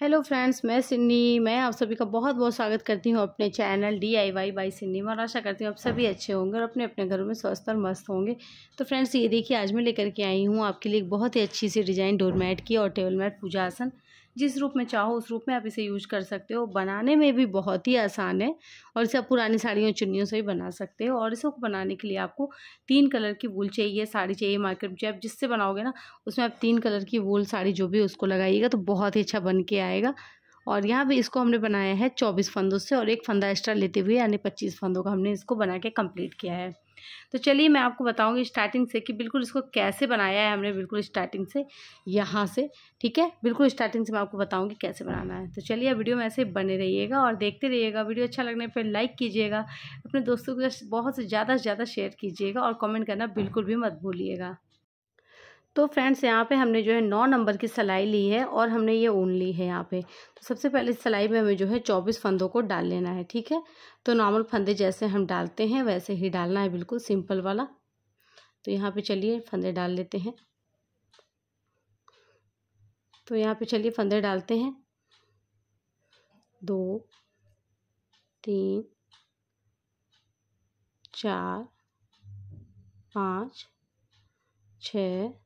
hello friends मैं सिन्नी मैं आप सभी का बहुत बहुत स्वागत करती हूँ अपने channel D I Y by Sinni में और आशा करती हूँ आप सभी अच्छे होंगे और अपने अपने घरों में स्वस्थ और मस्त होंगे तो फ्रेंड्स ये देखिए आज मैं लेकर के आई हूँ आपके लिए एक बहुत ही अच्छी सी डिज़ाइन डोरमेट की और टेबल मैट पूजा आसन जिस रूप में चाहो उस रूप में आप इसे यूज कर सकते हो बनाने में भी बहुत ही आसान है और इसे आप पुरानी साड़ियों चुन्नियों से भी बना सकते हो और इसको बनाने के लिए आपको तीन कलर की वूल चाहिए साड़ी चाहिए मार्केट में आप जिससे बनाओगे ना उसमें आप तीन कलर की वूल साड़ी जो भी उसको लगाइएगा तो बहुत ही अच्छा बन के आएगा और यहाँ भी इसको हमने बनाया है चौबीस फंदों से और एक फंदा एक्स्ट्रा लेते हुए यानी पच्चीस फंदों का हमने इसको बना के कम्प्लीट किया है तो चलिए मैं आपको बताऊँगी स्टार्टिंग से कि बिल्कुल इसको कैसे बनाया है हमने बिल्कुल स्टार्टिंग से यहाँ से ठीक है बिल्कुल स्टार्टिंग से मैं आपको बताऊँगी कैसे बनाना है तो चलिए वीडियो में ऐसे बने रहिएगा और देखते रहिएगा वीडियो अच्छा लगने पर लाइक कीजिएगा अपने दोस्तों के साथ बहुत से ज़्यादा से ज़्यादा शेयर कीजिएगा और कमेंट करना बिल्कुल भी मत भूलिएगा तो फ्रेंड्स यहाँ पे हमने जो है नौ नंबर की सिलाई ली है और हमने ये ऊन ली है यहाँ पे तो सबसे पहले इस सिलाई में हमें जो है चौबीस फंदों को डाल लेना है ठीक है तो नॉर्मल फंदे जैसे हम डालते हैं वैसे ही डालना है बिल्कुल सिंपल वाला तो यहाँ पे चलिए फंदे डाल लेते हैं तो यहाँ पे चलिए फंदे डालते हैं दो तीन चार पाँच छ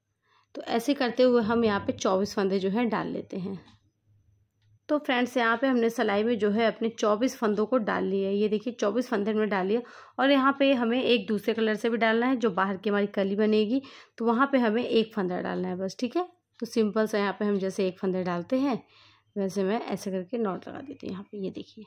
तो ऐसे करते हुए हम यहाँ पे चौबीस फंदे जो हैं डाल लेते हैं तो फ्रेंड्स यहाँ पे हमने सिलाई में जो है अपने चौबीस फंदों को डाल लिया है ये देखिए चौबीस फंदे हमने डाल लिया और यहाँ पे हमें एक दूसरे कलर से भी डालना है जो बाहर की हमारी कली बनेगी तो वहाँ पर हमें एक फंदा डालना है बस ठीक है तो सिंपल सा यहाँ पर हम जैसे एक फंदे डालते हैं वैसे मैं ऐसे करके नॉट लगा देती हूँ यहाँ पर ये देखिए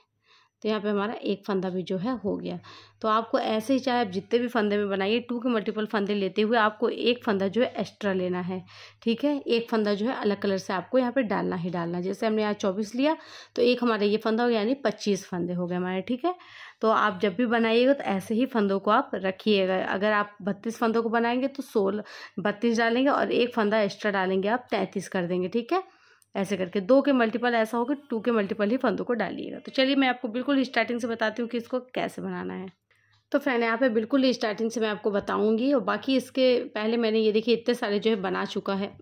तो यहाँ पे हमारा एक फंदा भी जो है हो गया तो आपको ऐसे ही चाहे आप जितने भी फंदे में बनाइए टू के मल्टीपल फंदे लेते हुए आपको एक फंदा जो है एक्स्ट्रा लेना है ठीक है एक फंदा जो है अलग कलर से आपको यहाँ पे डालना ही डालना जैसे हमने यहाँ चौबीस लिया तो एक हमारा ये फंदा हो गया यानी पच्चीस फंदे हो गए हमारे ठीक है तो आप जब भी बनाइएगा तो ऐसे ही फंदों को आप रखिएगा अगर आप बत्तीस फंदों को बनाएंगे तो सोलह बत्तीस डालेंगे और एक फंदा एक्स्ट्रा डालेंगे आप तैंतीस कर देंगे ठीक है ऐसे करके दो के मल्टीपल ऐसा कि टू के मल्टीपल ही फंदों को डालिएगा तो चलिए मैं आपको बिल्कुल स्टार्टिंग से बताती हूँ कि इसको कैसे बनाना है तो फ्रेंड यहाँ पे बिल्कुल स्टार्टिंग से मैं आपको बताऊँगी और बाकी इसके पहले मैंने ये देखिए इतने सारे जो है बना चुका है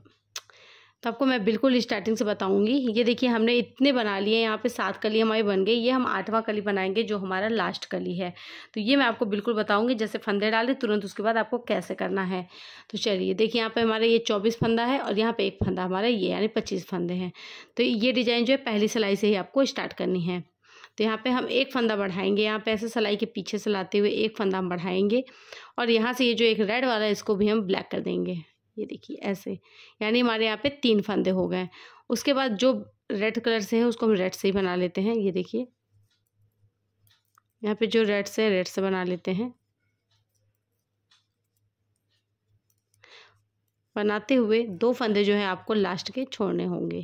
तो आपको मैं बिल्कुल स्टार्टिंग से बताऊंगी ये देखिए हमने इतने बना लिए यहाँ पे सात कली हमारी बन गई ये हम आठवां कली बनाएंगे जो हमारा लास्ट कली है तो ये मैं आपको बिल्कुल बताऊंगी जैसे फंदे डाले तुरंत उसके बाद आपको कैसे करना है तो चलिए देखिए यहाँ पे हमारा ये चौबीस फंदा है और यहाँ पर एक फंदा हमारा ये यानी पच्चीस फंदे हैं तो ये डिजाइन जो है पहली सिलाई से ही आपको स्टार्ट करनी है तो यहाँ पे हम एक फंदा बढ़ाएंगे यहाँ पे ऐसे सिलाई के पीछे से लाते हुए एक फंदा हम बढ़ाएंगे और यहाँ से ये जो एक रेड वाला है इसको भी हम ब्लैक कर देंगे ये देखिए ऐसे यानी हमारे यहाँ पे तीन फंदे हो गए उसके बाद जो रेड कलर से है उसको हम रेड से ही बना लेते हैं ये देखिए यहाँ पे जो रेड से रेड से बना लेते हैं बनाते हुए दो फंदे जो है आपको लास्ट के छोड़ने होंगे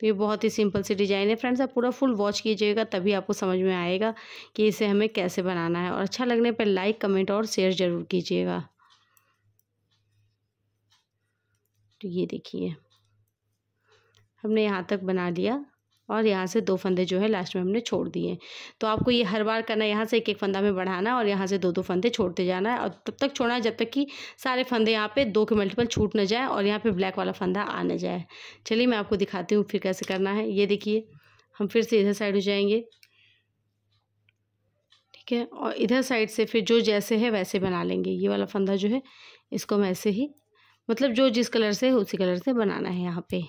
तो ये बहुत ही सिंपल सी डिजाइन है फ्रेंड्स आप पूरा फुल वॉच कीजिएगा तभी आपको समझ में आएगा कि इसे हमें कैसे बनाना है और अच्छा लगने पर लाइक कमेंट और शेयर ज़रूर कीजिएगा तो ये देखिए हमने यहाँ तक बना लिया और यहाँ से दो फंदे जो है लास्ट में हमने छोड़ दिए तो आपको ये हर बार करना है यहाँ से एक एक फंदा में बढ़ाना और यहाँ से दो दो फंदे छोड़ते जाना है और तब तक छोड़ना है जब तक कि सारे फंदे यहाँ पे दो के मल्टीपल छूट ना जाए और यहाँ पे ब्लैक वाला फंदा आ ना जाए चलिए मैं आपको दिखाती हूँ फिर कैसे करना है ये देखिए हम फिर से इधर साइड हो जाएंगे ठीक है और इधर साइड से फिर जो जैसे है वैसे बना लेंगे ये वाला फंदा जो है इसको हम ऐसे ही मतलब जो जिस कलर से उसी कलर से बनाना है यहाँ पे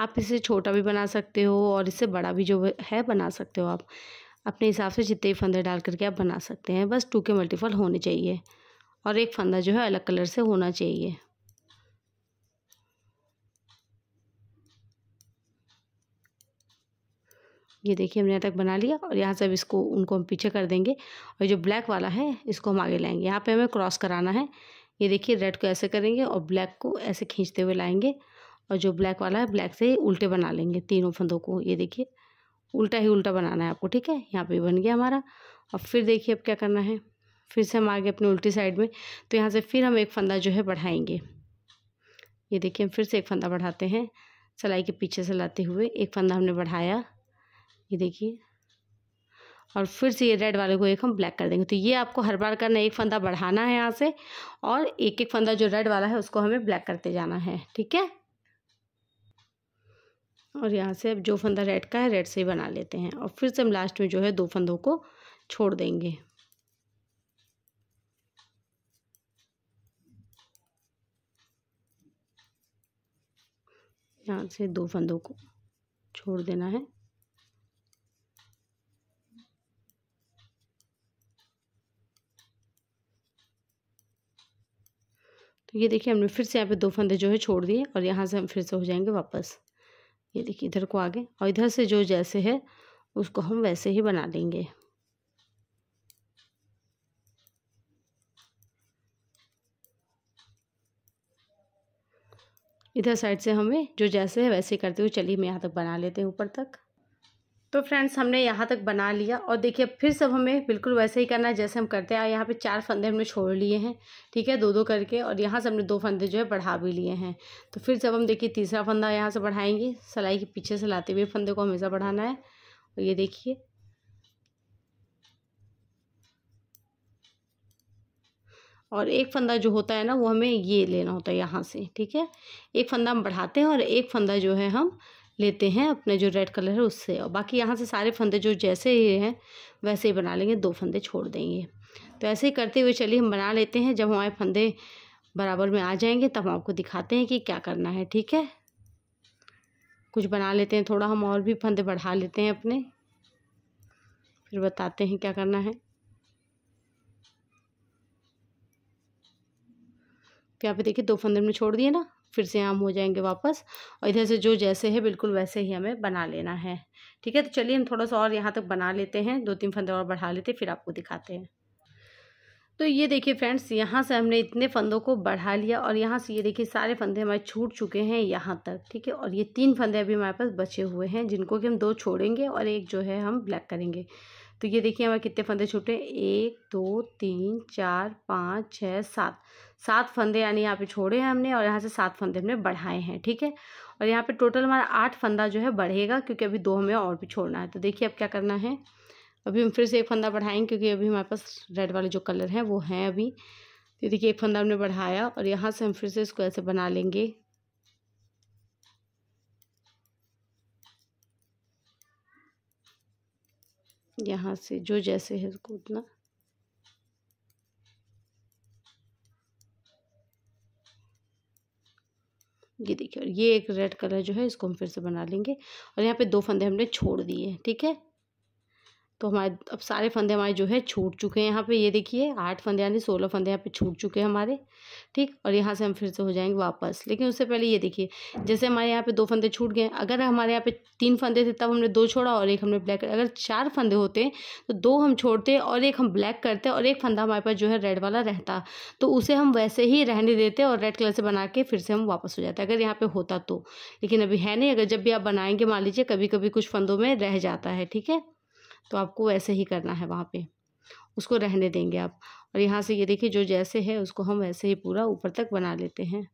आप इसे छोटा भी बना सकते हो और इससे बड़ा भी जो है बना सकते हो आप अपने हिसाब से जितने फंदे डाल करके आप बना सकते हैं बस टू के मल्टीपल होने चाहिए और एक फंदा जो है अलग कलर से होना चाहिए ये देखिए हमने यहाँ तक बना लिया और यहाँ से अब इसको उनको हम पीछे कर देंगे और जो ब्लैक वाला है इसको हम आगे लाएंगे यहाँ पे हमें क्रॉस कराना है ये देखिए रेड को ऐसे करेंगे और ब्लैक को ऐसे खींचते हुए लाएंगे और जो ब्लैक वाला है ब्लैक से उल्टे बना लेंगे तीनों फंदों को ये देखिए उल्टा ही उल्टा बनाना है आपको ठीक है यहाँ पर बन गया हमारा और फिर देखिए अब क्या करना है फिर से हम आगे अपने उल्टी साइड में तो यहाँ से फिर हम एक फंदा जो है बढ़ाएंगे ये देखिए हम फिर से एक फंदा बढ़ाते हैं सिलाई के पीछे से लाते हुए एक फंदा हमने बढ़ाया ये देखिए और फिर से ये रेड वाले को एक हम ब्लैक कर देंगे तो ये आपको हर बार करना एक फंदा बढ़ाना है यहाँ से और एक एक फंदा जो रेड वाला है उसको हमें ब्लैक करते जाना है ठीक है और यहाँ से अब जो फंदा रेड का है रेड से ही बना लेते हैं और फिर से हम लास्ट में जो है दो फंदों को छोड़ देंगे यहाँ से दो फंदों को छोड़ देना है तो ये देखिए हमने फिर से यहाँ पे दो फंदे जो है छोड़ दिए और यहाँ से हम फिर से हो जाएंगे वापस ये देखिए इधर को आगे और इधर से जो जैसे है उसको हम वैसे ही बना लेंगे इधर साइड से हमें जो जैसे है वैसे करते हुए चलिए मैं यहाँ तक बना लेते हैं ऊपर तक तो फ्रेंड्स हमने यहाँ तक बना लिया और देखिए फिर सब हमें बिल्कुल वैसे ही करना है जैसे हम करते हैं यहाँ पे चार फंदे हमने छोड़ लिए हैं ठीक है दो दो करके और यहाँ से हमने दो फंदे जो है बढ़ा भी लिए हैं तो फिर जब हम देखिए तीसरा फंदा यहाँ से बढ़ाएंगे सिलाई के पीछे से लाते हुए फंदे को हमेशा बढ़ाना है और ये देखिए और एक फंदा जो होता है ना वो हमें ये लेना होता है यहाँ से ठीक है एक फंदा हम बढ़ाते हैं और एक फंदा जो है हम लेते हैं अपने जो रेड कलर है उससे और बाकी यहाँ से सारे फंदे जो जैसे ही हैं वैसे ही बना लेंगे दो फंदे छोड़ देंगे तो ऐसे ही करते हुए चलिए हम बना लेते हैं जब हमारे फंदे बराबर में आ जाएंगे तब हम आपको दिखाते हैं कि क्या करना है ठीक है कुछ बना लेते हैं थोड़ा हम और भी फंदे बढ़ा लेते हैं अपने फिर बताते हैं क्या करना है तो यहाँ पे देखिए दो फंदे हमने छोड़ दिए ना फिर से हम हो जाएंगे वापस और इधर से जो जैसे है बिल्कुल वैसे ही हमें बना लेना है ठीक है तो चलिए हम थोड़ा सा और यहाँ तक बना लेते हैं दो तीन फंदे और बढ़ा लेते हैं फिर आपको दिखाते हैं तो ये देखिए फ्रेंड्स यहाँ से हमने इतने फंदों को बढ़ा लिया और यहाँ से ये देखिए सारे फंदे हमारे छूट चुके हैं यहाँ तक ठीक है और ये तीन फंदे अभी हमारे पास बचे हुए हैं जिनको कि हम दो छोड़ेंगे और एक जो है हम ब्लैक करेंगे तो ये देखिए हमारे कितने फंदे छूटे एक दो तीन चार पाँच छः सात सात फंदे यानी यहाँ पे छोड़े हैं हमने और यहाँ से सात फंदे हमने बढ़ाए हैं ठीक है और यहाँ पे टोटल हमारा आठ फंदा जो है बढ़ेगा क्योंकि अभी दो हमें और भी छोड़ना है तो देखिए अब क्या करना है अभी हम फिर से एक फंदा बढ़ाएंगे क्योंकि अभी हमारे पास रेड वाले जो कलर हैं वो हैं अभी तो देखिए एक फंदा हमने बढ़ाया और यहाँ से हम फिर से इसको ऐसे बना लेंगे यहाँ से जो जैसे है उसको उतना ये देखिए और ये एक रेड कलर जो है इसको हम फिर से बना लेंगे और यहाँ पे दो फंदे हमने छोड़ दिए ठीक है तो हमारे अब सारे फंदे हमारे जो है छूट चुके हैं यहाँ पे ये देखिए आठ फंदे यानी सोलह फंदे यहाँ पे छूट चुके हैं हमारे ठीक और यहाँ से हम फिर से हो जाएंगे वापस लेकिन उससे पहले ये देखिए जैसे हमारे यहाँ पे दो फंदे छूट गए अगर हमारे यहाँ पे तीन फंदे थे तब हमने दो छोड़ा और एक हमने ब्लैक अगर चार फंदे होते तो दो हम छोड़ते और एक हम ब्लैक करते और एक फंदा हमारे पास जो है रेड वाला रहता तो उसे हम वैसे ही रहने देते और रेड कलर से बना के फिर से हम वापस हो जाते अगर यहाँ पर होता तो लेकिन अभी है नहीं अगर जब भी आप बनाएंगे मान लीजिए कभी कभी कुछ फंदों में रह जाता है ठीक है तो आपको वैसे ही करना है वहाँ पे उसको रहने देंगे आप और यहाँ से ये देखिए जो जैसे है उसको हम वैसे ही पूरा ऊपर तक बना लेते हैं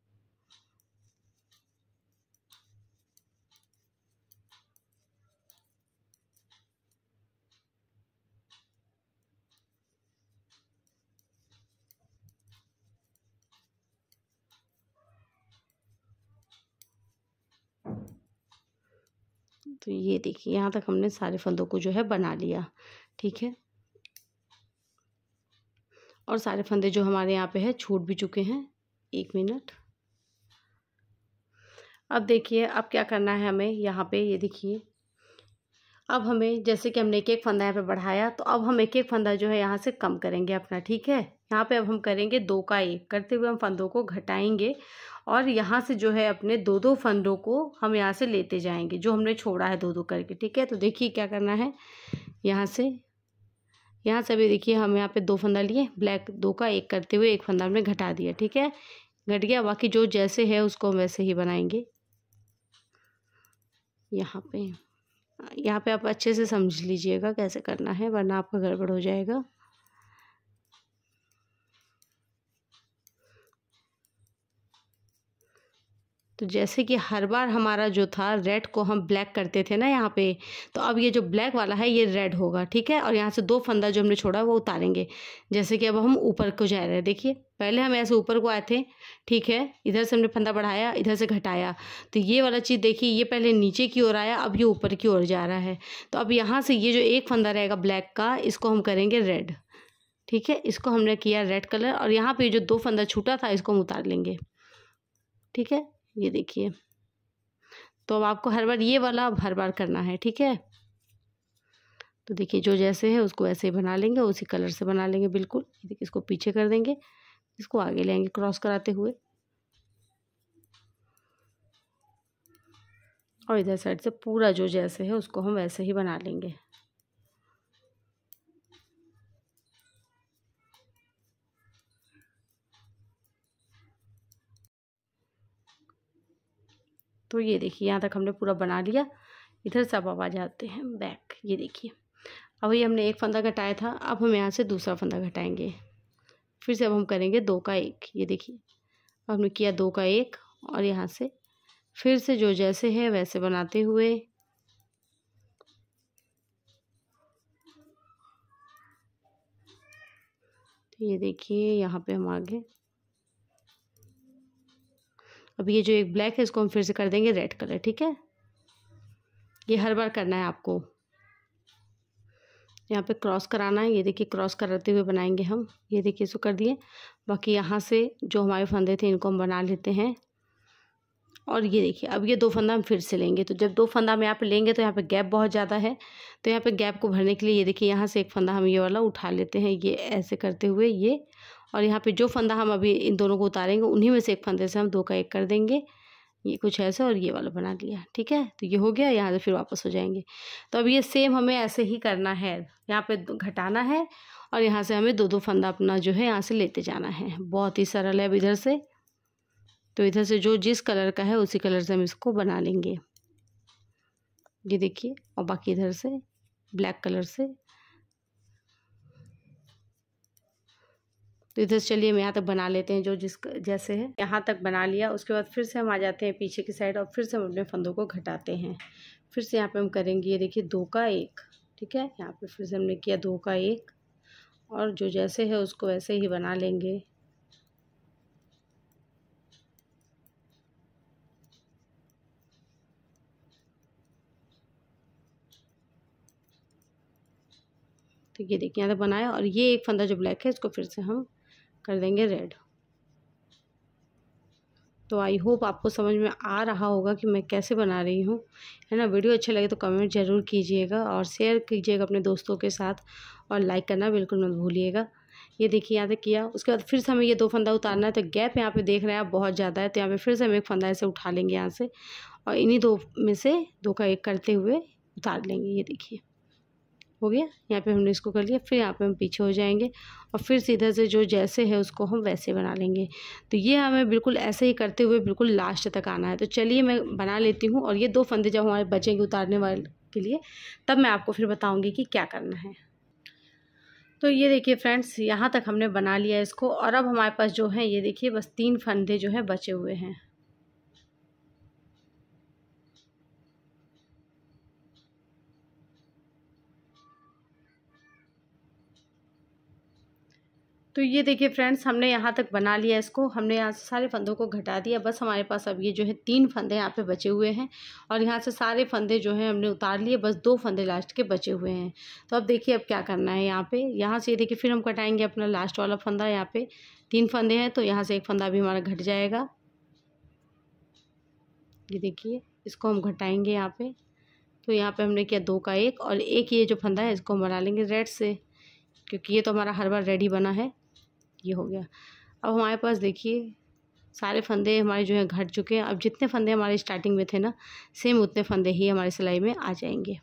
तो ये देखिए यहाँ तक हमने सारे फंदों को जो है बना लिया ठीक है और सारे फंदे जो हमारे यहाँ पे है छूट भी चुके हैं एक मिनट अब देखिए अब क्या करना है हमें यहाँ पे ये देखिए अब हमें जैसे कि हमने एक एक फंदा यहाँ पे बढ़ाया तो अब हम एक एक फंदा जो है यहाँ से कम करेंगे अपना ठीक है यहाँ पे अब हम करेंगे दो का एक करते हुए हम फंदों को घटाएंगे और यहाँ से जो है अपने दो दो फंदों को हम यहाँ से लेते जाएंगे जो हमने छोड़ा है दो दो करके ठीक है तो देखिए क्या करना है यहाँ से यहाँ से अभी देखिए हम यहाँ पर दो फंदा लिए ब्लैक दो का एक करते हुए एक फंदा हमने घटा दिया ठीक है घट गया बाकी जो जैसे है उसको हम वैसे ही बनाएंगे यहाँ पर यहाँ पे आप अच्छे से समझ लीजिएगा कैसे करना है वरना आपका गड़बड़ हो जाएगा तो जैसे कि हर बार हमारा जो था रेड को हम ब्लैक करते थे ना यहाँ पे तो अब ये जो ब्लैक वाला है ये रेड होगा ठीक है और यहाँ से दो फंदा जो हमने छोड़ा वो उतारेंगे जैसे कि अब हम ऊपर को जा रहे हैं देखिए पहले हम ऐसे ऊपर को आए थे ठीक है इधर से हमने फंदा बढ़ाया इधर से घटाया तो ये वाला चीज़ देखिए ये पहले नीचे की ओर आया अब ये ऊपर की ओर जा रहा है तो अब यहाँ से ये जो एक फंदा रहेगा ब्लैक का इसको हम करेंगे रेड ठीक है इसको हमने किया रेड कलर और यहाँ पर जो दो फंदा छूटा था इसको हम उतार लेंगे ठीक है ये देखिए तो अब आपको हर बार ये वाला अब हर बार करना है ठीक है तो देखिए जो जैसे है उसको ऐसे ही बना लेंगे उसी कलर से बना लेंगे बिल्कुल देखिए इसको पीछे कर देंगे इसको आगे लेंगे क्रॉस कराते हुए और इधर साइड से पूरा जो जैसे है उसको हम वैसे ही बना लेंगे तो ये देखिए यहाँ तक हमने पूरा बना लिया इधर से अब आ जाते हैं बैक ये देखिए अब ये हमने एक फंदा घटाया था अब हम यहाँ से दूसरा फंदा घटाएंगे फिर से अब हम करेंगे दो का एक ये देखिए अब हमने किया दो का एक और यहाँ से फिर से जो जैसे है वैसे बनाते हुए तो ये देखिए यहाँ पे हम आगे अब ये जो एक ब्लैक है इसको हम फिर से कर देंगे रेड कलर ठीक है ये हर बार करना है आपको यहाँ पे क्रॉस कराना है ये देखिए क्रॉस कराते हुए बनाएंगे हम ये देखिए इसको कर दिए बाकी यहाँ से जो हमारे फंदे थे इनको हम बना लेते हैं और ये देखिए अब ये दो फंदा हम फिर से लेंगे तो जब दो फंदा हम यहाँ पे लेंगे तो यहाँ पे गैप बहुत ज़्यादा है तो यहाँ पे गैप को भरने के लिए ये देखिए यहाँ से एक फंदा हम ये वाला उठा लेते हैं ये ऐसे करते हुए ये और यहाँ पे जो फंदा हम अभी इन दोनों को उतारेंगे उन्हीं में से एक फंदे से हम दो का एक कर देंगे ये कुछ ऐसे और ये वाला बना लिया ठीक है तो ये हो गया यहाँ से फिर वापस हो जाएंगे तो अब ये सेम हमें ऐसे ही करना है यहाँ पे घटाना है और यहाँ से हमें दो दो फंदा अपना जो है यहाँ से लेते जाना है बहुत ही सरल है अब इधर से तो इधर से जो जिस कलर का है उसी कलर से हम इसको बना लेंगे ये देखिए और बाकी इधर से ब्लैक कलर से तो इधर से चलिए हम यहाँ तक बना लेते हैं जो जिस जैसे है यहाँ तक बना लिया उसके बाद फिर से हम आ जाते हैं पीछे की साइड और फिर से हम अपने फंदों को घटाते हैं फिर से यहाँ पे हम करेंगे ये देखिए दो का एक ठीक है यहाँ पे फिर से हमने किया दो का एक और जो जैसे है उसको वैसे ही बना लेंगे तो ये देखिए यहाँ तक बनाया और ये एक फंदा जो ब्लैक है इसको फिर से हम कर देंगे रेड तो आई होप आपको समझ में आ रहा होगा कि मैं कैसे बना रही हूँ है ना वीडियो अच्छा लगे तो कमेंट ज़रूर कीजिएगा और शेयर कीजिएगा अपने दोस्तों के साथ और लाइक करना बिल्कुल मत भूलिएगा ये देखिए यहाँ तक किया उसके बाद फिर से हमें ये दो फंदा उतारना है तो गैप यहाँ पे देख रहे हैं आप बहुत ज़्यादा है तो यहाँ पर फिर से हम एक फंदा ऐसे उठा लेंगे यहाँ से और इन्हीं दो में से दो का एक करते हुए उतार लेंगे ये देखिए हो गया यहाँ पे हमने इसको कर लिया फिर यहाँ पे हम पीछे हो जाएंगे और फिर सीधा से जो जैसे है उसको हम वैसे बना लेंगे तो ये हमें बिल्कुल ऐसे ही करते हुए बिल्कुल लास्ट तक आना है तो चलिए मैं बना लेती हूँ और ये दो फंदे जब हमारे बचेंगे उतारने वाले के लिए तब मैं आपको फिर बताऊँगी कि क्या करना है तो ये देखिए फ्रेंड्स यहाँ तक हमने बना लिया इसको और अब हमारे पास जो है ये देखिए बस तीन फंदे जो हैं बचे हुए हैं तो ये देखिए फ्रेंड्स हमने यहाँ तक बना लिया इसको हमने यहाँ से सारे फंदों को घटा दिया बस हमारे पास अब ये जो है तीन फंदे यहाँ पे बचे हुए हैं और यहाँ से सारे फंदे जो हैं हमने उतार लिए बस दो फंदे लास्ट के बचे हुए हैं तो अब देखिए अब क्या करना है यहाँ पे यहाँ से ये देखिए फिर हम कटाएँगे अपना लास्ट वाला फंदा यहाँ पर तीन फंदे हैं तो यहाँ से एक फंदा भी हमारा घट जाएगा ये देखिए इसको हम घटाएँगे यहाँ पर तो यहाँ पर हमने किया दो का एक और एक ये जो फंदा है इसको हम बना लेंगे रेड से क्योंकि ये तो हमारा हर बार रेडी बना है ये हो गया अब हमारे पास देखिए सारे फंदे हमारे जो है घट चुके हैं अब जितने फंदे हमारे स्टार्टिंग में थे ना सेम उतने फंदे ही हमारे सिलाई में आ जाएंगे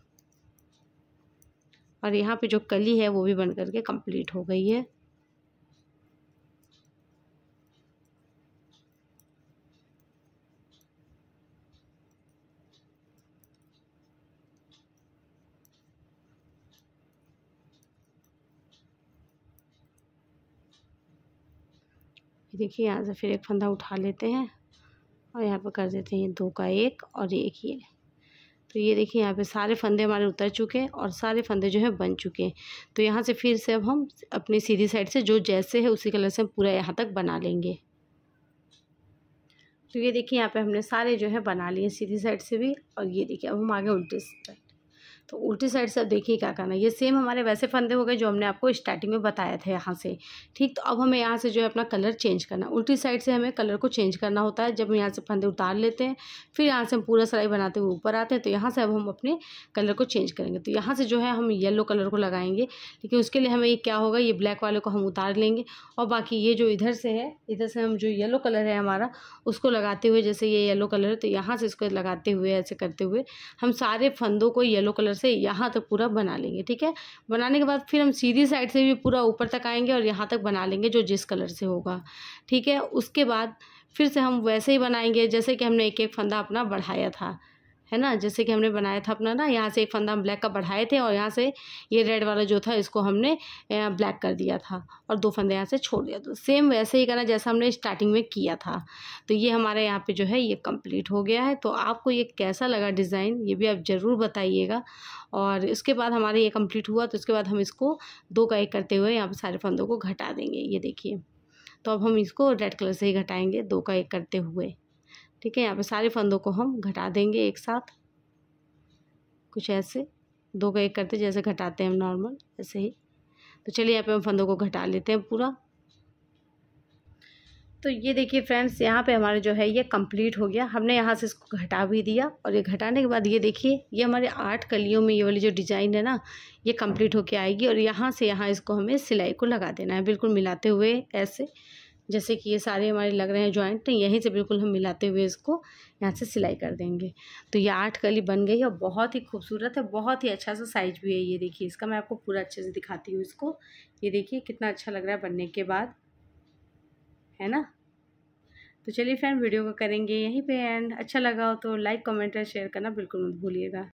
और यहाँ पे जो कली है वो भी बन करके कंप्लीट हो गई है देखिए यहाँ से फिर एक फंदा उठा लेते हैं और यहाँ पर कर देते हैं दो का एक और एक ये तो ये देखिए यहाँ पे सारे फंदे हमारे उतर चुके हैं और सारे फंदे जो है बन चुके हैं तो यहाँ से फिर से अब हम अपनी सीधी साइड से जो जैसे है उसी कलर से हम पूरा यहाँ तक बना लेंगे तो ये देखिए यहाँ पे हमने सारे जो है बना लिए सीधी साइड से भी और ये देखिए अब हम आगे उल्टे तो उल्टी साइड से अब देखिए क्या करना है ये सेम हमारे वैसे फंदे हो गए जो हमने आपको स्टार्टिंग में बताया था यहाँ से ठीक तो अब हमें यहाँ से जो है अपना कलर चेंज करना उल्टी साइड से हमें कलर को चेंज करना होता है जब हम यहाँ से फंदे उतार लेते हैं फिर यहाँ से हम पूरा सिलाई बनाते हुए ऊपर आते हैं तो यहाँ से अब हम अपने कलर को चेंज करेंगे तो यहाँ से जो है हम येलो कलर को लगाएंगे लेकिन उसके लिए हमें ये क्या होगा ये ब्लैक वाले को हम उतार लेंगे और बाकी ये जो इधर से है इधर से हम जो येलो कलर है हमारा उसको लगाते हुए जैसे ये येलो कलर है तो यहाँ से इसको लगाते हुए ऐसे करते हुए हम सारे फंदों को येलो कलर तरह से यहाँ तक पूरा बना लेंगे ठीक है बनाने के बाद फिर हम सीधी साइड से भी पूरा ऊपर तक आएंगे और यहाँ तक बना लेंगे जो जिस कलर से होगा ठीक है उसके बाद फिर से हम वैसे ही बनाएंगे जैसे कि हमने एक एक फंदा अपना बढ़ाया था है ना जैसे कि हमने बनाया था अपना ना यहाँ से एक फंदा हम ब्लैक का बढ़ाए थे और यहाँ से ये रेड वाला जो था इसको हमने ब्लैक कर दिया था और दो फंदे यहाँ से छोड़ दिया तो सेम वैसे ही करना जैसा हमने स्टार्टिंग में किया था तो ये हमारे यहाँ पे जो है ये कंप्लीट हो गया है तो आपको ये कैसा लगा डिज़ाइन ये भी आप ज़रूर बताइएगा और इसके बाद हमारे ये कम्प्लीट हुआ तो उसके बाद हम इसको दो का एक करते हुए यहाँ पर सारे फंदों को घटा देंगे ये देखिए तो अब हम इसको रेड कलर से ही घटाएंगे दो का एक करते हुए ठीक है यहाँ पे सारे फंदों को हम घटा देंगे एक साथ कुछ ऐसे दो का एक करते जैसे घटाते हैं हम नॉर्मल ऐसे ही तो चलिए यहाँ पे हम फंदों को घटा लेते हैं पूरा तो ये देखिए फ्रेंड्स यहाँ पे हमारे जो है ये कंप्लीट हो गया हमने यहाँ से इसको घटा भी दिया और ये घटाने के बाद ये देखिए ये हमारे आठ कलियों में ये वाली जो डिज़ाइन है ना ये कंप्लीट होके आएगी और यहाँ से यहाँ इसको हमें सिलाई को लगा देना है बिल्कुल मिलाते हुए ऐसे जैसे कि ये सारे हमारे लग रहे हैं जॉइंट तो यहीं से बिल्कुल हम मिलाते हुए इसको यहाँ से सिलाई कर देंगे तो ये आठ कली बन गई और बहुत ही खूबसूरत है बहुत ही अच्छा सा साइज भी है ये देखिए इसका मैं आपको पूरा अच्छे से दिखाती हूँ इसको ये देखिए कितना अच्छा लग रहा है बनने के बाद है ना तो चलिए फ्रेंड वीडियो को करेंगे यहीं पर एंड अच्छा लगा हो तो लाइक कमेंट और शेयर करना बिल्कुल मत भूलिएगा